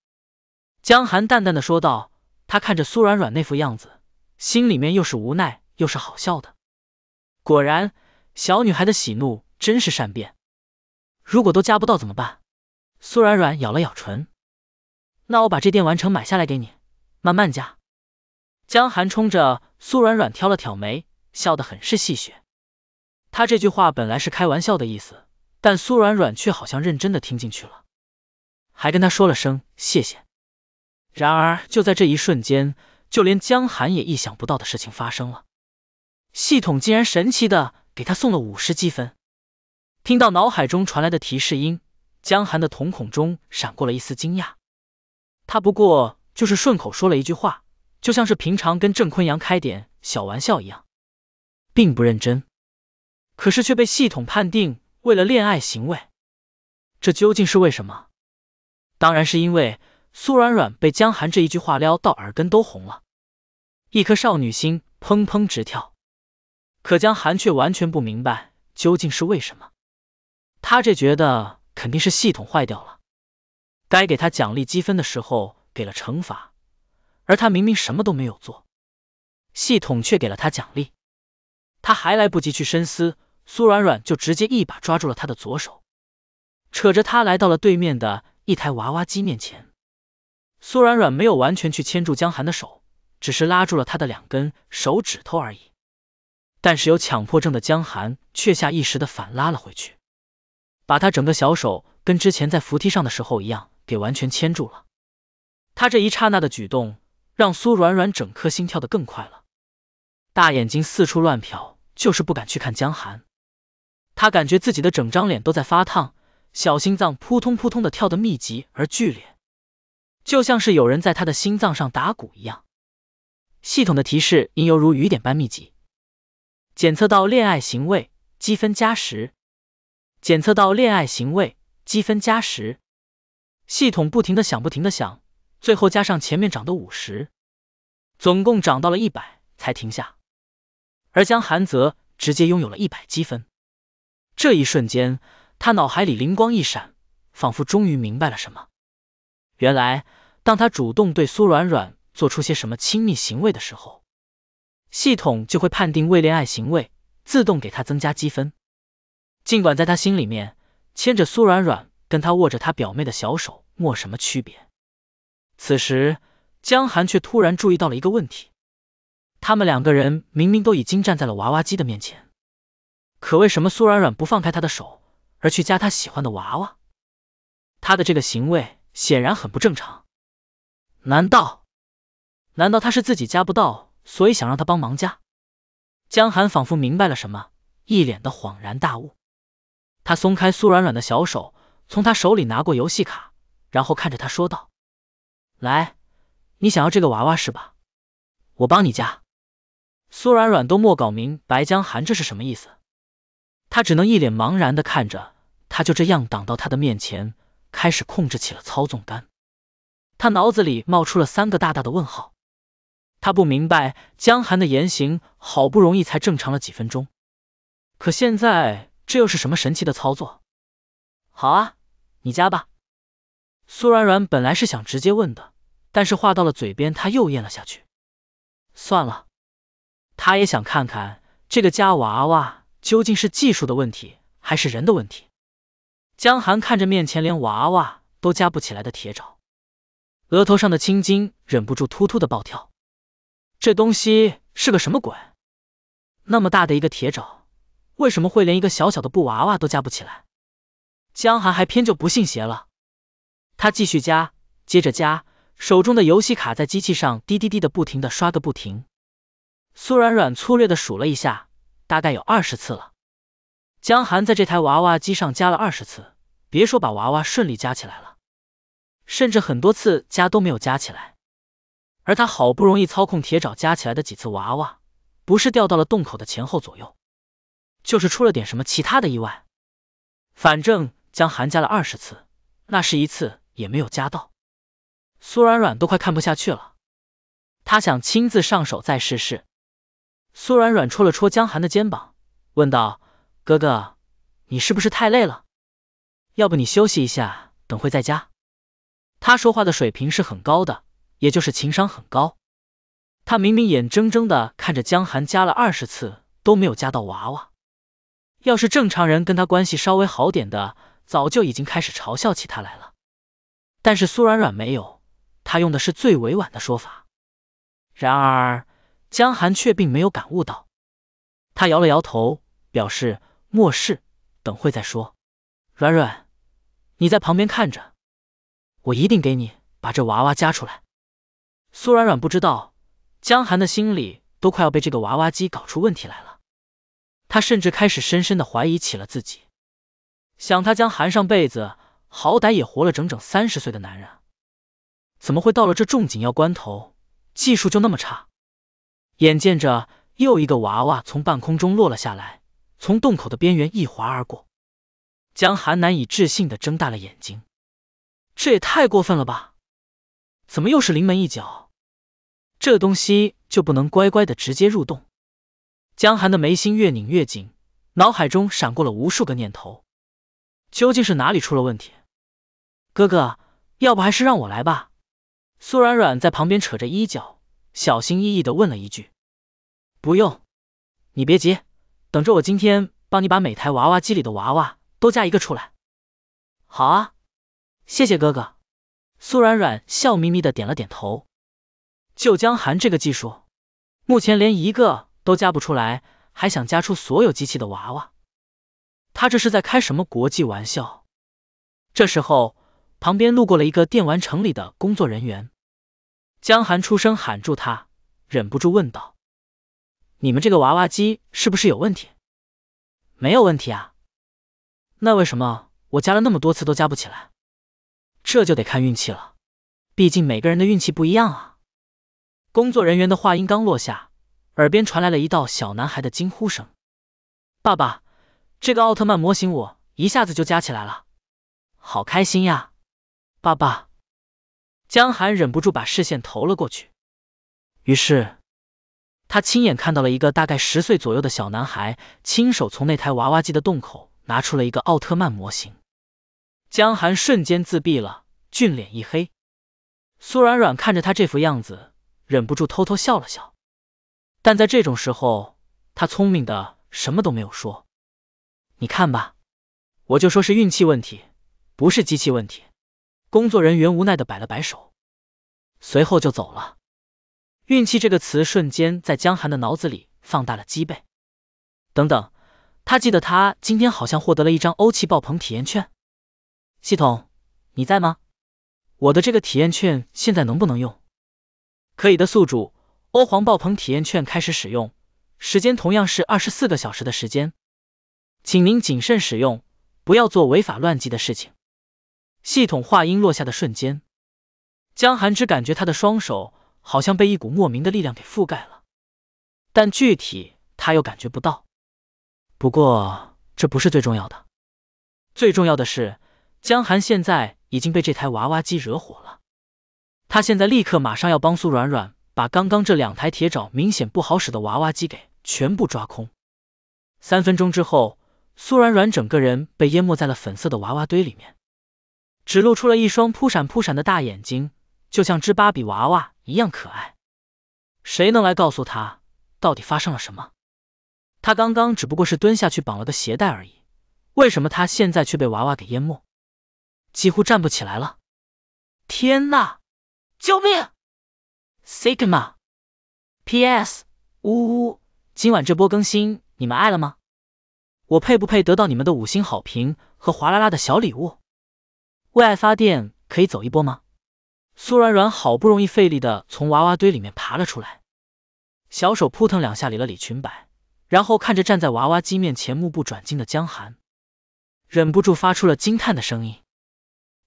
江寒淡淡的说道，他看着苏软软那副样子，心里面又是无奈又是好笑的。果然，小女孩的喜怒真是善变。如果都加不到怎么办？苏软软咬了咬唇。那我把这店完成买下来给你，慢慢加。江寒冲着苏软软挑了挑眉，笑得很是戏谑。他这句话本来是开玩笑的意思，但苏软软却好像认真的听进去了，还跟他说了声谢谢。然而就在这一瞬间，就连江寒也意想不到的事情发生了，系统竟然神奇的给他送了五十积分。听到脑海中传来的提示音，江寒的瞳孔中闪过了一丝惊讶。他不过就是顺口说了一句话，就像是平常跟郑坤阳开点小玩笑一样，并不认真，可是却被系统判定为了恋爱行为，这究竟是为什么？当然是因为苏软软被江寒这一句话撩到耳根都红了，一颗少女心砰砰直跳，可江寒却完全不明白究竟是为什么，他这觉得肯定是系统坏掉了。该给他奖励积分的时候给了惩罚，而他明明什么都没有做，系统却给了他奖励。他还来不及去深思，苏软软就直接一把抓住了他的左手，扯着他来到了对面的一台娃娃机面前。苏软软没有完全去牵住江寒的手，只是拉住了他的两根手指头而已。但是有强迫症的江寒却下意识的反拉了回去，把他整个小手跟之前在扶梯上的时候一样。给完全牵住了，他这一刹那的举动让苏软软整颗心跳得更快了，大眼睛四处乱瞟，就是不敢去看江寒。他感觉自己的整张脸都在发烫，小心脏扑通扑通的跳得密集而剧烈，就像是有人在他的心脏上打鼓一样。系统的提示音犹如雨点般密集，检测到恋爱行为，积分加十；检测到恋爱行为，积分加十。系统不停的响，不停的响，最后加上前面涨的五十，总共涨到了一百才停下。而江寒泽直接拥有了一百积分。这一瞬间，他脑海里灵光一闪，仿佛终于明白了什么。原来，当他主动对苏软软做出些什么亲密行为的时候，系统就会判定为恋爱行为，自动给他增加积分。尽管在他心里面，牵着苏软软。跟他握着他表妹的小手没什么区别。此时，江寒却突然注意到了一个问题：他们两个人明明都已经站在了娃娃机的面前，可为什么苏软软不放开他的手，而去夹他喜欢的娃娃？他的这个行为显然很不正常。难道，难道他是自己夹不到，所以想让他帮忙夹？江寒仿佛明白了什么，一脸的恍然大悟。他松开苏软软的小手。从他手里拿过游戏卡，然后看着他说道：“来，你想要这个娃娃是吧？我帮你加。”苏软软都莫搞明白江寒这是什么意思，他只能一脸茫然的看着他，就这样挡到他的面前，开始控制起了操纵杆。他脑子里冒出了三个大大的问号，他不明白江寒的言行，好不容易才正常了几分钟，可现在这又是什么神奇的操作？好啊，你夹吧。苏软软本来是想直接问的，但是话到了嘴边，他又咽了下去。算了，他也想看看这个夹娃娃究竟是技术的问题还是人的问题。江寒看着面前连娃娃都夹不起来的铁爪，额头上的青筋忍不住突突的暴跳。这东西是个什么鬼？那么大的一个铁爪，为什么会连一个小小的布娃娃都夹不起来？江寒还偏就不信邪了，他继续加，接着加，手中的游戏卡在机器上滴滴滴的不停的刷个不停。苏软软粗略的数了一下，大概有二十次了。江寒在这台娃娃机上加了二十次，别说把娃娃顺利加起来了，甚至很多次加都没有加起来。而他好不容易操控铁爪加起来的几次娃娃，不是掉到了洞口的前后左右，就是出了点什么其他的意外，反正。将韩加了二十次，那是一次也没有加到。苏软软都快看不下去了，她想亲自上手再试试。苏软软戳了戳江寒的肩膀，问道：“哥哥，你是不是太累了？要不你休息一下，等会再加。”他说话的水平是很高的，也就是情商很高。他明明眼睁睁的看着江寒加了二十次都没有加到娃娃，要是正常人跟他关系稍微好点的。早就已经开始嘲笑起他来了，但是苏软软没有，他用的是最委婉的说法。然而江寒却并没有感悟到，他摇了摇头，表示莫事，等会再说。软软，你在旁边看着，我一定给你把这娃娃夹出来。苏软软不知道，江寒的心里都快要被这个娃娃机搞出问题来了，他甚至开始深深的怀疑起了自己。想他江寒上辈子好歹也活了整整三十岁的男人，怎么会到了这重紧要关头，技术就那么差？眼见着又一个娃娃从半空中落了下来，从洞口的边缘一滑而过，江寒难以置信的睁大了眼睛，这也太过分了吧？怎么又是临门一脚？这东西就不能乖乖的直接入洞？江寒的眉心越拧越紧，脑海中闪过了无数个念头。究竟是哪里出了问题？哥哥，要不还是让我来吧。苏软软在旁边扯着衣角，小心翼翼的问了一句：“不用，你别急，等着我今天帮你把每台娃娃机里的娃娃都加一个出来。”好，啊，谢谢哥哥。苏软软笑眯眯的点了点头。就江寒这个技术，目前连一个都加不出来，还想加出所有机器的娃娃？他这是在开什么国际玩笑？这时候，旁边路过了一个电玩城里的工作人员，江寒出声喊住他，忍不住问道：“你们这个娃娃机是不是有问题？”“没有问题啊。”“那为什么我加了那么多次都加不起来？”“这就得看运气了，毕竟每个人的运气不一样啊。”工作人员的话音刚落下，耳边传来了一道小男孩的惊呼声：“爸爸！”这个奥特曼模型我一下子就加起来了，好开心呀！爸爸，江寒忍不住把视线投了过去，于是他亲眼看到了一个大概十岁左右的小男孩亲手从那台娃娃机的洞口拿出了一个奥特曼模型。江寒瞬间自闭了，俊脸一黑。苏软软看着他这副样子，忍不住偷偷笑了笑，但在这种时候，他聪明的什么都没有说。你看吧，我就说是运气问题，不是机器问题。工作人员无奈的摆了摆手，随后就走了。运气这个词瞬间在江寒的脑子里放大了几倍。等等，他记得他今天好像获得了一张欧气爆棚体验券。系统，你在吗？我的这个体验券现在能不能用？可以的，宿主，欧皇爆棚体验券开始使用，时间同样是二十四个小时的时间。请您谨慎使用，不要做违法乱纪的事情。系统话音落下的瞬间，江寒只感觉他的双手好像被一股莫名的力量给覆盖了，但具体他又感觉不到。不过这不是最重要的，最重要的是江寒现在已经被这台娃娃机惹火了，他现在立刻马上要帮苏软软把刚刚这两台铁爪明显不好使的娃娃机给全部抓空。三分钟之后。苏软软整个人被淹没在了粉色的娃娃堆里面，只露出了一双扑闪扑闪的大眼睛，就像只芭比娃娃一样可爱。谁能来告诉他，到底发生了什么？他刚刚只不过是蹲下去绑了个鞋带而已，为什么他现在却被娃娃给淹没，几乎站不起来了？天哪！救命！Sigma P.S. 呜呜，今晚这波更新你们爱了吗？我配不配得到你们的五星好评和哗啦啦的小礼物？为爱发电可以走一波吗？苏软软好不容易费力的从娃娃堆里面爬了出来，小手扑腾两下理了理裙摆，然后看着站在娃娃机面前目不转睛的江寒，忍不住发出了惊叹的声音：“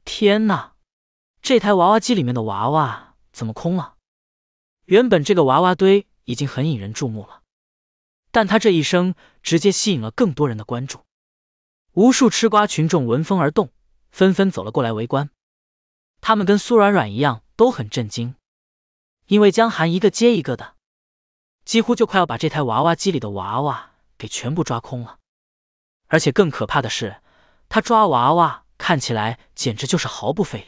天哪，这台娃娃机里面的娃娃怎么空了？原本这个娃娃堆已经很引人注目了。”但他这一生直接吸引了更多人的关注，无数吃瓜群众闻风而动，纷纷走了过来围观。他们跟苏软软一样都很震惊，因为江寒一个接一个的，几乎就快要把这台娃娃机里的娃娃给全部抓空了。而且更可怕的是，他抓娃娃看起来简直就是毫不费力。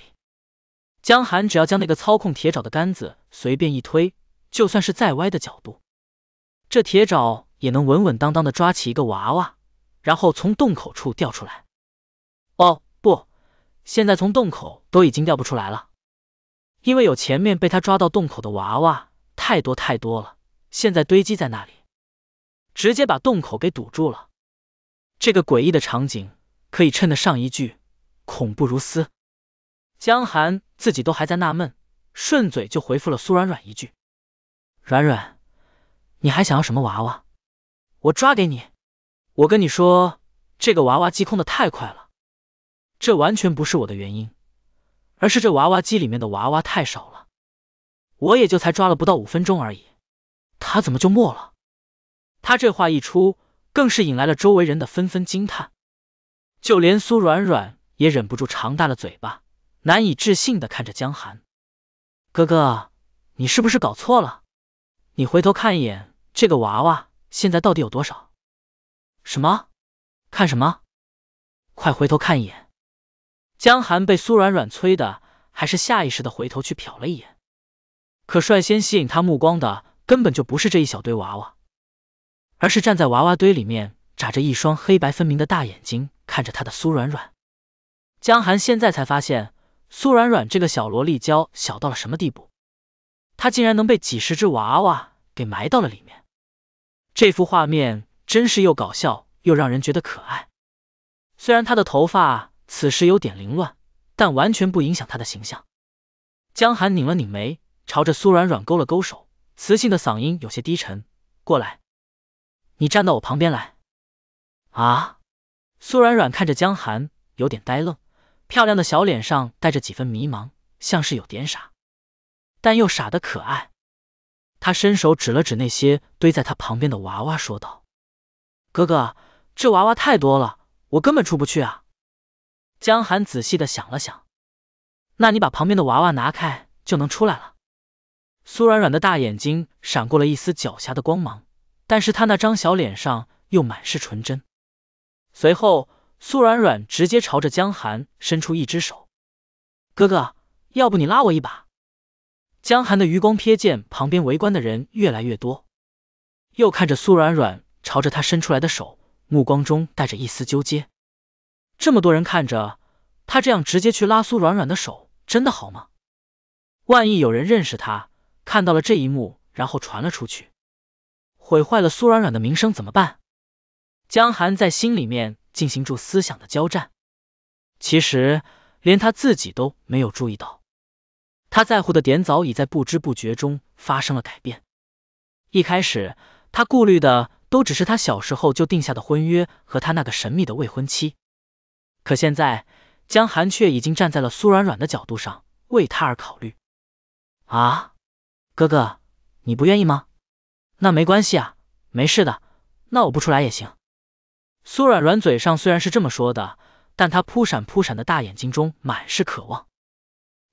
江寒只要将那个操控铁爪的杆子随便一推，就算是再歪的角度，这铁爪。也能稳稳当当的抓起一个娃娃，然后从洞口处掉出来。哦不，现在从洞口都已经掉不出来了，因为有前面被他抓到洞口的娃娃太多太多了，现在堆积在那里，直接把洞口给堵住了。这个诡异的场景可以称得上一句恐怖如斯。江寒自己都还在纳闷，顺嘴就回复了苏软软一句：“软软，你还想要什么娃娃？”我抓给你，我跟你说，这个娃娃机空的太快了，这完全不是我的原因，而是这娃娃机里面的娃娃太少了，我也就才抓了不到五分钟而已，他怎么就没了？他这话一出，更是引来了周围人的纷纷惊叹，就连苏软软也忍不住长大了嘴巴，难以置信的看着江寒哥哥，你是不是搞错了？你回头看一眼这个娃娃。现在到底有多少？什么？看什么？快回头看一眼！江寒被苏软软催的，还是下意识的回头去瞟了一眼。可率先吸引他目光的，根本就不是这一小堆娃娃，而是站在娃娃堆里面，眨着一双黑白分明的大眼睛看着他的苏软软。江寒现在才发现，苏软软这个小萝莉娇小到了什么地步，她竟然能被几十只娃娃给埋到了里面。这幅画面真是又搞笑又让人觉得可爱。虽然他的头发此时有点凌乱，但完全不影响他的形象。江寒拧了拧眉，朝着苏软软勾了勾手，磁性的嗓音有些低沉：“过来，你站到我旁边来。”啊！苏软软看着江寒，有点呆愣，漂亮的小脸上带着几分迷茫，像是有点傻，但又傻的可爱。他伸手指了指那些堆在他旁边的娃娃，说道：“哥哥，这娃娃太多了，我根本出不去。”啊。”江寒仔细的想了想，那你把旁边的娃娃拿开，就能出来了。苏软软的大眼睛闪过了一丝狡黠的光芒，但是她那张小脸上又满是纯真。随后，苏软软直接朝着江寒伸出一只手：“哥哥，要不你拉我一把？”江寒的余光瞥见旁边围观的人越来越多，又看着苏软软朝着他伸出来的手，目光中带着一丝纠结。这么多人看着他这样直接去拉苏软软的手，真的好吗？万一有人认识他，看到了这一幕，然后传了出去，毁坏了苏软软的名声怎么办？江寒在心里面进行住思想的交战，其实连他自己都没有注意到。他在乎的点早已在不知不觉中发生了改变，一开始他顾虑的都只是他小时候就定下的婚约和他那个神秘的未婚妻，可现在江寒却已经站在了苏软软的角度上为他而考虑。啊，哥哥，你不愿意吗？那没关系啊，没事的，那我不出来也行。苏软软嘴上虽然是这么说的，但他扑闪扑闪的大眼睛中满是渴望。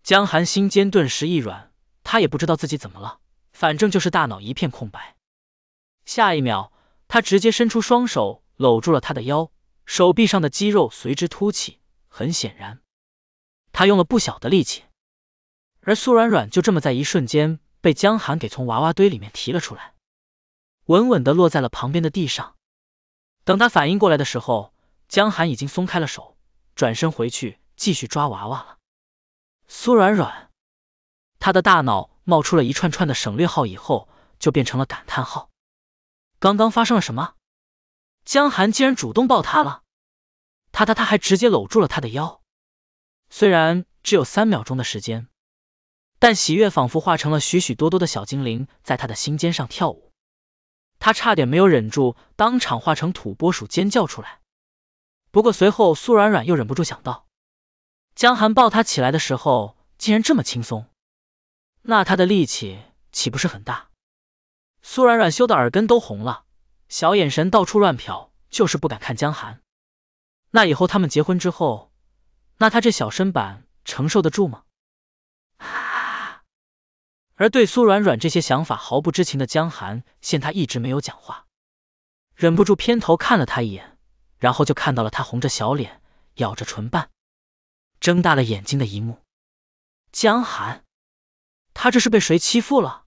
江寒心间顿时一软，他也不知道自己怎么了，反正就是大脑一片空白。下一秒，他直接伸出双手搂住了他的腰，手臂上的肌肉随之凸起，很显然他用了不小的力气。而苏软软就这么在一瞬间被江寒给从娃娃堆里面提了出来，稳稳的落在了旁边的地上。等他反应过来的时候，江寒已经松开了手，转身回去继续抓娃娃了。苏软软，他的大脑冒出了一串串的省略号，以后就变成了感叹号。刚刚发生了什么？江寒竟然主动抱他了，他他他还直接搂住了他的腰。虽然只有三秒钟的时间，但喜悦仿佛化成了许许多多的小精灵，在他的心尖上跳舞。他差点没有忍住，当场化成土拨鼠尖叫出来。不过随后，苏软软又忍不住想到。江寒抱他起来的时候竟然这么轻松，那他的力气岂不是很大？苏软软羞得耳根都红了，小眼神到处乱瞟，就是不敢看江寒。那以后他们结婚之后，那他这小身板承受得住吗？而对苏软软这些想法毫不知情的江寒，见他一直没有讲话，忍不住偏头看了他一眼，然后就看到了他红着小脸，咬着唇瓣。睁大了眼睛的一幕，江寒，他这是被谁欺负了？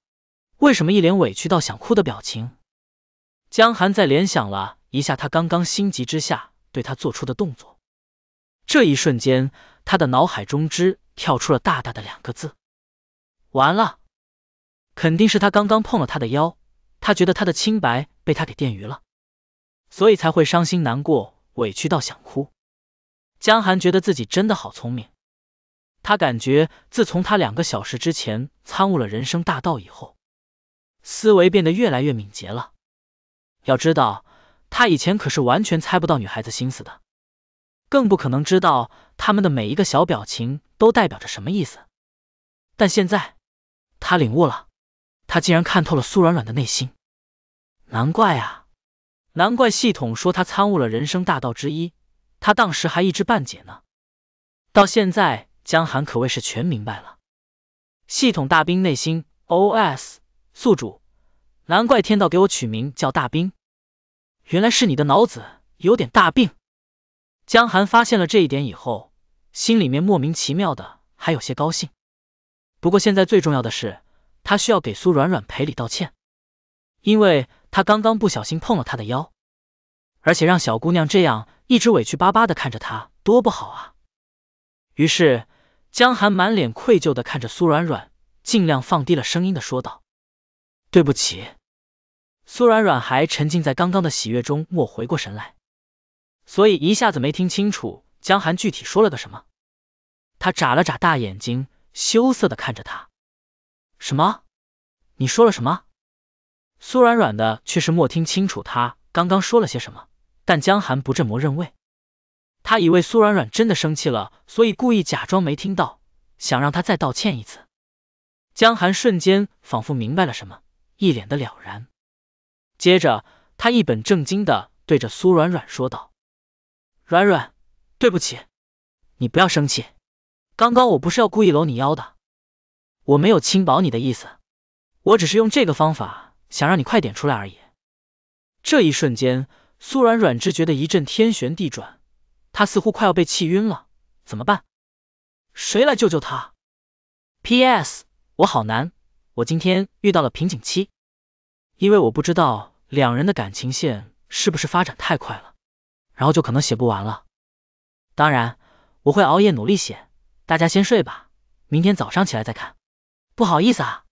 为什么一脸委屈到想哭的表情？江寒在联想了一下他刚刚心急之下对他做出的动作，这一瞬间，他的脑海中之跳出了大大的两个字：完了，肯定是他刚刚碰了他的腰，他觉得他的清白被他给玷污了，所以才会伤心难过，委屈到想哭。江寒觉得自己真的好聪明，他感觉自从他两个小时之前参悟了人生大道以后，思维变得越来越敏捷了。要知道，他以前可是完全猜不到女孩子心思的，更不可能知道他们的每一个小表情都代表着什么意思。但现在他领悟了，他竟然看透了苏软软的内心。难怪啊，难怪系统说他参悟了人生大道之一。他当时还一知半解呢，到现在江寒可谓是全明白了。系统大兵内心 O S 宿主，难怪天道给我取名叫大兵，原来是你的脑子有点大病。江寒发现了这一点以后，心里面莫名其妙的还有些高兴。不过现在最重要的是，他需要给苏软软赔礼道歉，因为他刚刚不小心碰了她的腰，而且让小姑娘这样。一直委屈巴巴的看着他，多不好。啊！于是江寒满脸愧疚的看着苏软软，尽量放低了声音的说道：“对不起。”苏软软还沉浸在刚刚的喜悦中，莫回过神来，所以一下子没听清楚江寒具体说了个什么。他眨了眨大眼睛，羞涩的看着他：“什么？你说了什么？”苏软软的却是莫听清楚他刚刚说了些什么。但江寒不这么认为，他以为苏软软真的生气了，所以故意假装没听到，想让他再道歉一次。江寒瞬间仿佛明白了什么，一脸的了然。接着，他一本正经的对着苏软软说道：“软软，对不起，你不要生气。刚刚我不是要故意搂你腰的，我没有轻薄你的意思，我只是用这个方法想让你快点出来而已。”这一瞬间。苏软软只觉得一阵天旋地转，她似乎快要被气晕了，怎么办？谁来救救她 p s 我好难，我今天遇到了瓶颈期，因为我不知道两人的感情线是不是发展太快了，然后就可能写不完了。当然，我会熬夜努力写，大家先睡吧，明天早上起来再看。不好意思啊。